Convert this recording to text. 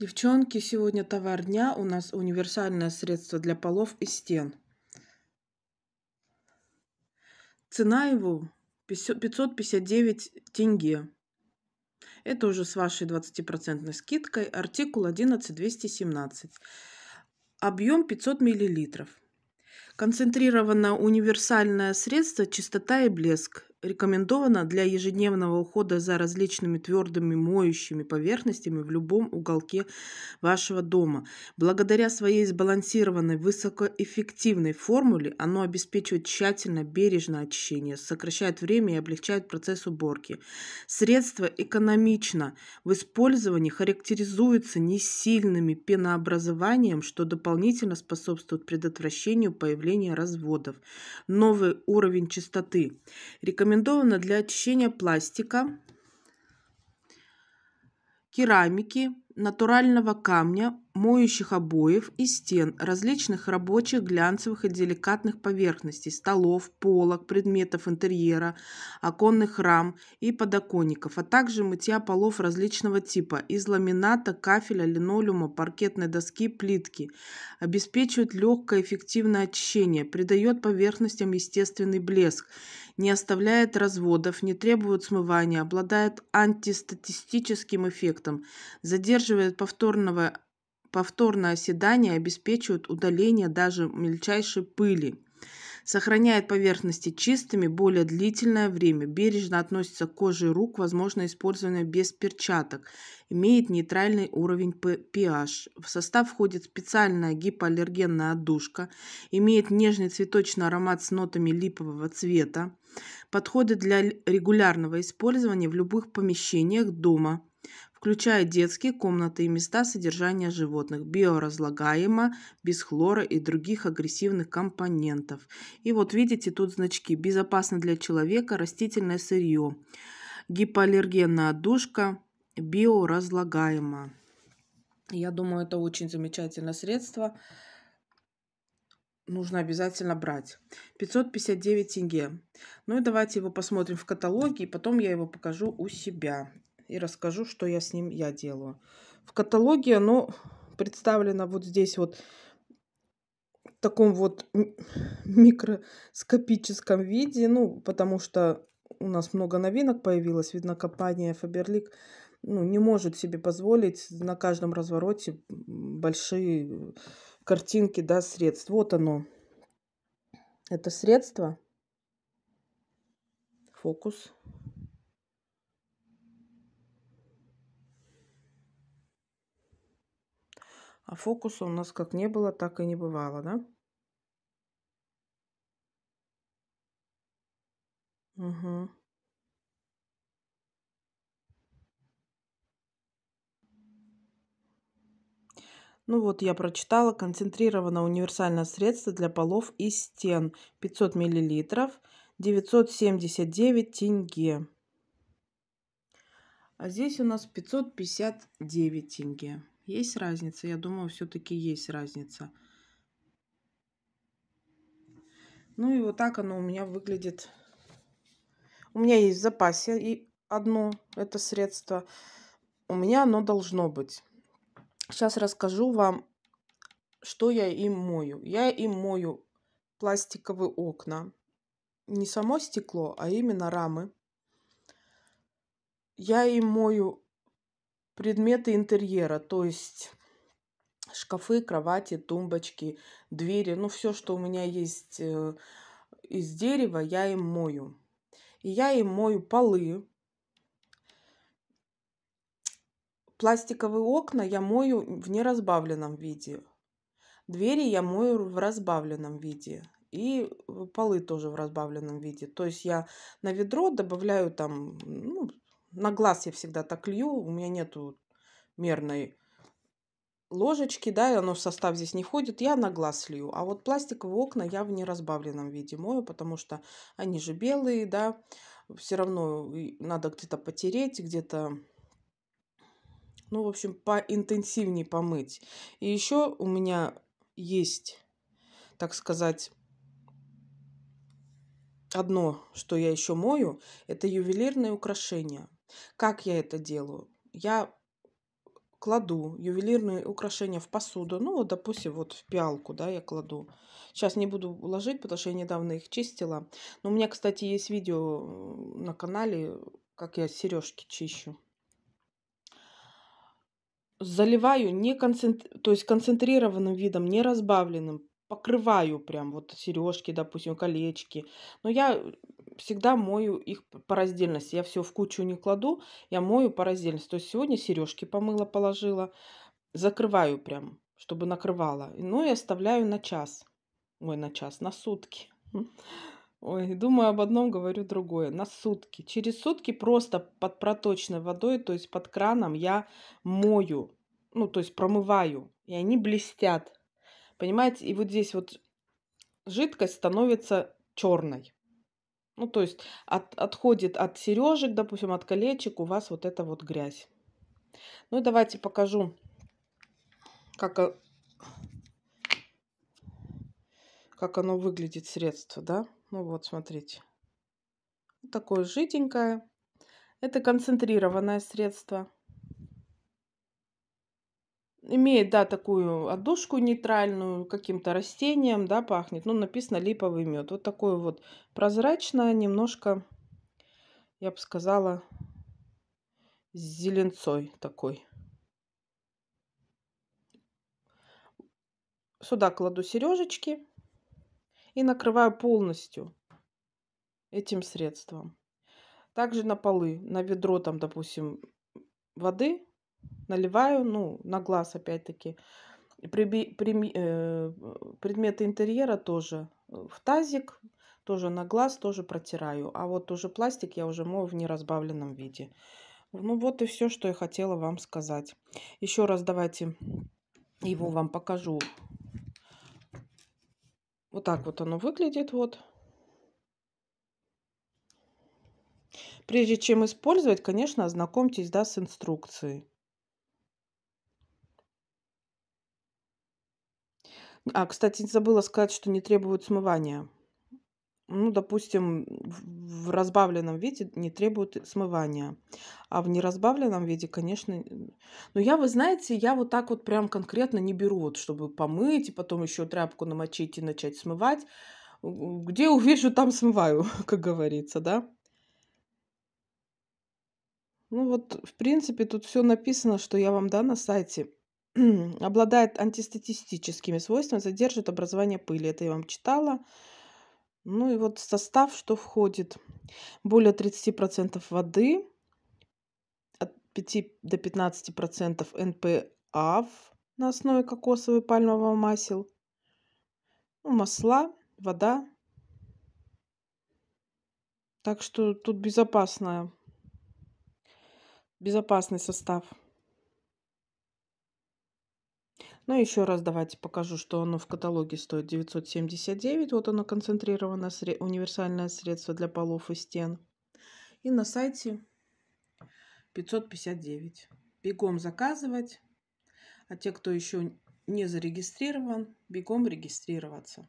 Девчонки, сегодня товар дня. У нас универсальное средство для полов и стен. Цена его 559 тенге. Это уже с вашей 20% скидкой. Артикул 11217. Объем 500 миллилитров. Концентрированное универсальное средство «Чистота и блеск» рекомендовано для ежедневного ухода за различными твердыми моющими поверхностями в любом уголке вашего дома. Благодаря своей сбалансированной, высокоэффективной формуле оно обеспечивает тщательно, бережное очищение, сокращает время и облегчает процесс уборки. Средство экономично в использовании характеризуется несильными пенообразованием, что дополнительно способствует предотвращению появления разводов. Новый уровень чистоты. Рекомендуется рекомендовано для очищения пластика, керамики натурального камня, моющих обоев и стен, различных рабочих, глянцевых и деликатных поверхностей, столов, полок, предметов интерьера, оконных рам и подоконников, а также мытья полов различного типа из ламината, кафеля, линолеума, паркетной доски, плитки. Обеспечивает легкое эффективное очищение, придает поверхностям естественный блеск, не оставляет разводов, не требует смывания, обладает антистатистическим эффектом, задерживает задерживают повторного, повторное оседание, обеспечивают удаление даже мельчайшей пыли. Сохраняет поверхности чистыми более длительное время, бережно относится к коже рук, возможно использование без перчаток, имеет нейтральный уровень pH. В состав входит специальная гипоаллергенная отдушка, имеет нежный цветочный аромат с нотами липового цвета, подходит для регулярного использования в любых помещениях дома, включая детские комнаты и места содержания животных, биоразлагаемо, без хлора и других агрессивных компонентов. И вот видите тут значки «Безопасно для человека растительное сырье», «Гипоаллергенная отдушка», «Биоразлагаемо». Я думаю, это очень замечательное средство. Нужно обязательно брать. 559 тенге. Ну и давайте его посмотрим в каталоге, и потом я его покажу у себя и расскажу, что я с ним я делаю. В каталоге оно представлено вот здесь вот в таком вот микроскопическом виде, ну, потому что у нас много новинок появилось. Видно, компания Faberlic ну, не может себе позволить на каждом развороте большие картинки, да, средств. Вот оно. Это средство. Фокус. А фокуса у нас как не было, так и не бывало, да? Угу. Ну вот я прочитала концентрированное универсальное средство для полов и стен 500 мл 979 тенге. А здесь у нас 559 тенге. Есть разница? Я думаю, все-таки есть разница. Ну и вот так оно у меня выглядит. У меня есть в запасе и одно это средство. У меня оно должно быть. Сейчас расскажу вам, что я им мою. Я им мою пластиковые окна. Не само стекло, а именно рамы. Я им мою Предметы интерьера, то есть шкафы, кровати, тумбочки, двери, ну все, что у меня есть э, из дерева, я им мою. И я им мою полы, пластиковые окна я мою в неразбавленном виде, двери я мою в разбавленном виде и э, полы тоже в разбавленном виде. То есть я на ведро добавляю там ну, на глаз я всегда так лью, у меня нету мерной ложечки, да, и оно в состав здесь не входит, я на глаз лью. А вот пластиковые окна я в неразбавленном виде мою, потому что они же белые, да, все равно надо где-то потереть, где-то, ну, в общем, поинтенсивнее помыть. И еще у меня есть, так сказать, одно, что я еще мою, это ювелирные украшения – как я это делаю? Я кладу ювелирные украшения в посуду, ну вот, допустим, вот в пиалку, да, я кладу. Сейчас не буду ложить, потому что я недавно их чистила. Но у меня, кстати, есть видео э, на канале, как я сережки чищу. Заливаю не концентр... то есть концентрированным видом, не разбавленным, покрываю прям вот сережки, допустим, колечки. Но я э, всегда мою их по раздельности. Я все в кучу не кладу, я мою по раздельности. То есть сегодня сережки помыла, положила, закрываю прям, чтобы накрывала. Ну и оставляю на час. Ой, на час, на сутки. Хм. Ой, думаю об одном, говорю другое. На сутки. Через сутки просто под проточной водой, то есть под краном я мою, ну, то есть промываю. И они блестят. Понимаете, и вот здесь вот жидкость становится черной. Ну, то есть от, отходит от сережек, допустим, от колечек у вас вот эта вот грязь. Ну и давайте покажу, как, как оно выглядит средство, да? Ну вот, смотрите. такое жиденькое. Это концентрированное средство имеет, да, такую отдушку нейтральную, каким-то растением, да, пахнет. Ну, написано липовый мед. Вот такой вот прозрачное, немножко, я бы сказала, с зеленцой такой. Сюда кладу сережечки и накрываю полностью этим средством. Также на полы, на ведро там, допустим, воды наливаю, ну, на глаз опять-таки. э, предметы интерьера тоже э, в тазик, тоже на глаз, тоже протираю. А вот уже пластик я уже мою в неразбавленном виде. Ну вот и все, что я хотела вам сказать. Еще раз давайте его вам покажу. Вот так вот оно выглядит. Вот. Прежде чем использовать, конечно, ознакомьтесь да, с инструкцией. А, кстати, забыла сказать, что не требуют смывания. Ну, допустим, в разбавленном виде не требуют смывания. А в неразбавленном виде, конечно... Но я, вы знаете, я вот так вот прям конкретно не беру, вот, чтобы помыть и потом еще тряпку намочить и начать смывать. Где увижу, там смываю, как говорится, да? Ну вот, в принципе, тут все написано, что я вам, да, на сайте обладает антистатистическими свойствами, задерживает образование пыли. Это я вам читала. Ну и вот состав, что входит. Более 30% воды, от 5 до 15% НПА на основе кокосового и пальмового масел, ну, масла, вода. Так что тут безопасная, безопасный состав. Ну, еще раз давайте покажу, что оно в каталоге стоит 979. Вот оно концентрированное сре универсальное средство для полов и стен. И на сайте 559. Бегом заказывать. А те, кто еще не зарегистрирован, бегом регистрироваться.